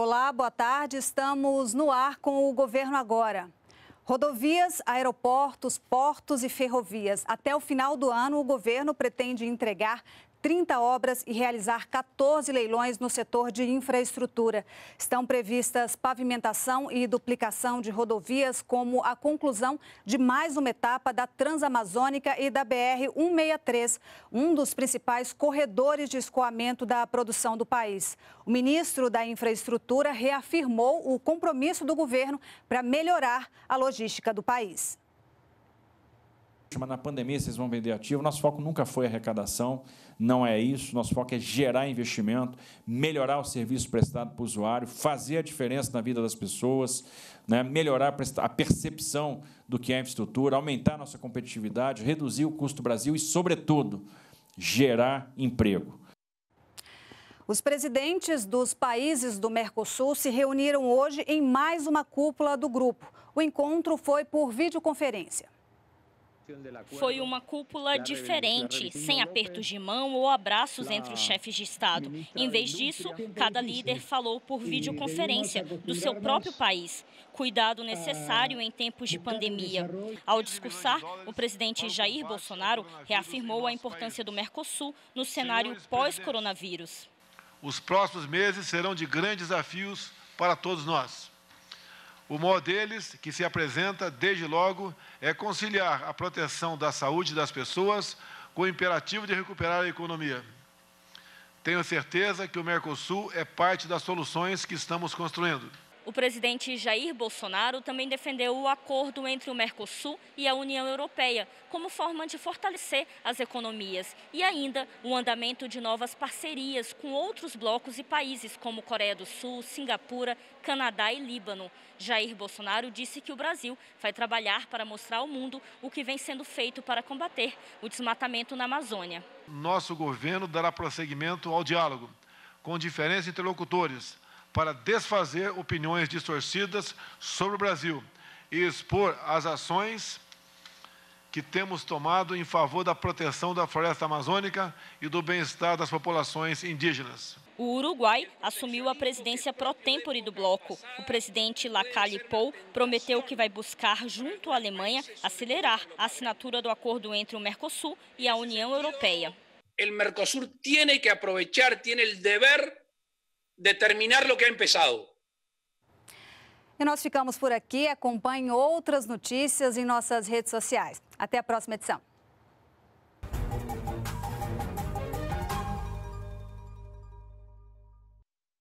Olá, boa tarde. Estamos no ar com o governo agora. Rodovias, aeroportos, portos e ferrovias. Até o final do ano, o governo pretende entregar 30 obras e realizar 14 leilões no setor de infraestrutura. Estão previstas pavimentação e duplicação de rodovias, como a conclusão de mais uma etapa da Transamazônica e da BR-163, um dos principais corredores de escoamento da produção do país. O ministro da Infraestrutura reafirmou o compromisso do governo para melhorar a logística do país mas na pandemia vocês vão vender ativo. Nosso foco nunca foi arrecadação, não é isso. Nosso foco é gerar investimento, melhorar o serviço prestado para o usuário, fazer a diferença na vida das pessoas, né? melhorar a percepção do que é infraestrutura, aumentar nossa competitividade, reduzir o custo do Brasil e, sobretudo, gerar emprego. Os presidentes dos países do Mercosul se reuniram hoje em mais uma cúpula do grupo. O encontro foi por videoconferência. Foi uma cúpula diferente, sem apertos de mão ou abraços entre os chefes de Estado. Em vez disso, cada líder falou por videoconferência do seu próprio país. Cuidado necessário em tempos de pandemia. Ao discursar, o presidente Jair Bolsonaro reafirmou a importância do Mercosul no cenário pós-coronavírus. Os próximos meses serão de grandes desafios para todos nós. O maior deles, que se apresenta desde logo, é conciliar a proteção da saúde das pessoas com o imperativo de recuperar a economia. Tenho certeza que o Mercosul é parte das soluções que estamos construindo. O presidente Jair Bolsonaro também defendeu o acordo entre o Mercosul e a União Europeia como forma de fortalecer as economias e ainda o andamento de novas parcerias com outros blocos e países como Coreia do Sul, Singapura, Canadá e Líbano. Jair Bolsonaro disse que o Brasil vai trabalhar para mostrar ao mundo o que vem sendo feito para combater o desmatamento na Amazônia. Nosso governo dará prosseguimento ao diálogo com diferentes interlocutores para desfazer opiniões distorcidas sobre o Brasil e expor as ações que temos tomado em favor da proteção da floresta amazônica e do bem-estar das populações indígenas. O Uruguai assumiu a presidência pro tempore do bloco. O presidente Lacalle Pou prometeu que vai buscar, junto à Alemanha, acelerar a assinatura do acordo entre o Mercosul e a União Europeia. O Mercosul tem que aproveitar, tem o dever de terminar lo que ha empezado. E nós ficamos por aqui. Acompanhe outras notícias em nossas redes sociais. Até a próxima edição.